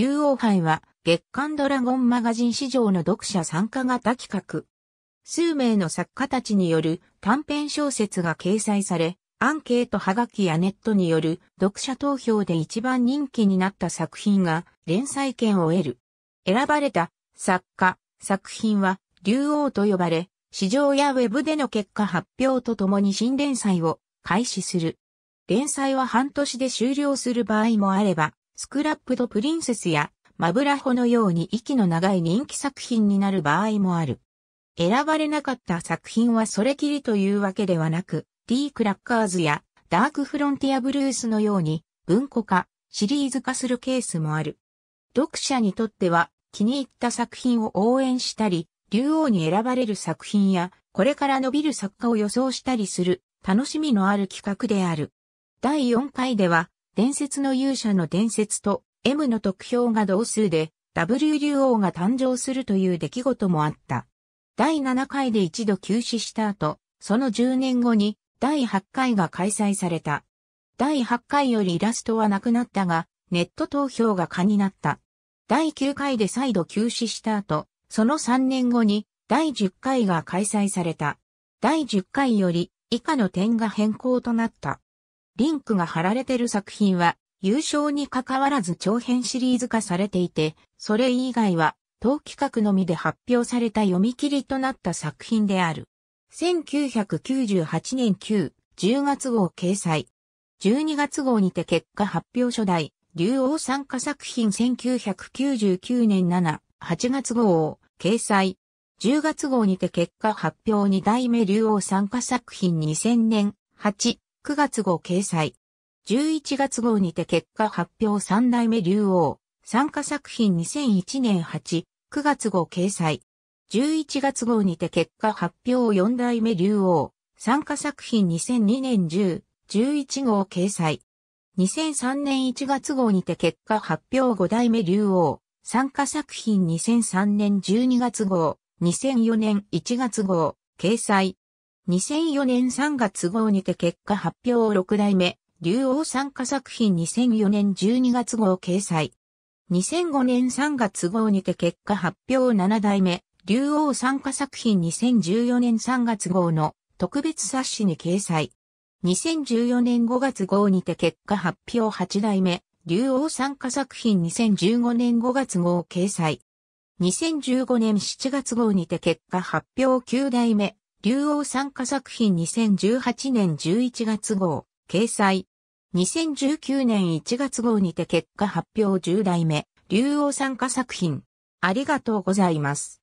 竜王杯は月刊ドラゴンマガジン史上の読者参加型企画。数名の作家たちによる短編小説が掲載され、アンケートはがきやネットによる読者投票で一番人気になった作品が連載権を得る。選ばれた作家、作品は竜王と呼ばれ、市場やウェブでの結果発表とともに新連載を開始する。連載は半年で終了する場合もあれば、スクラップドプリンセスやマブラホのように息の長い人気作品になる場合もある。選ばれなかった作品はそれきりというわけではなく、D クラッカーズやダークフロンティアブルースのように文庫化、シリーズ化するケースもある。読者にとっては気に入った作品を応援したり、竜王に選ばれる作品や、これから伸びる作家を予想したりする、楽しみのある企画である。第4回では、伝説の勇者の伝説と M の得票が同数で W 竜王が誕生するという出来事もあった。第7回で一度休止した後、その10年後に第8回が開催された。第8回よりイラストはなくなったが、ネット投票が可になった。第9回で再度休止した後、その3年後に第10回が開催された。第10回より以下の点が変更となった。リンクが貼られてる作品は、優勝に関わらず長編シリーズ化されていて、それ以外は、当企画のみで発表された読み切りとなった作品である。1998年9、10月号掲載。12月号にて結果発表初代、竜王参加作品1999年7、8月号を掲載。10月号にて結果発表2代目竜王参加作品2000年8、9月号掲載。11月号にて結果発表三代目竜王、参加作品2001年8、9月号掲載。11月号にて結果発表四代目竜王、参加作品2002年10、11号掲載。2003年1月号にて結果発表5代目竜王、参加作品2003年12月号、2004年1月号、掲載。2004年3月号にて結果発表6代目、竜王参加作品2004年12月号掲載。2005年3月号にて結果発表7代目、竜王参加作品2014年3月号の特別冊子に掲載。2014年5月号にて結果発表8代目、竜王参加作品2015年5月号掲載。2015年7月号にて結果発表9代目、竜王参加作品2018年11月号、掲載。2019年1月号にて結果発表10代目、竜王参加作品。ありがとうございます。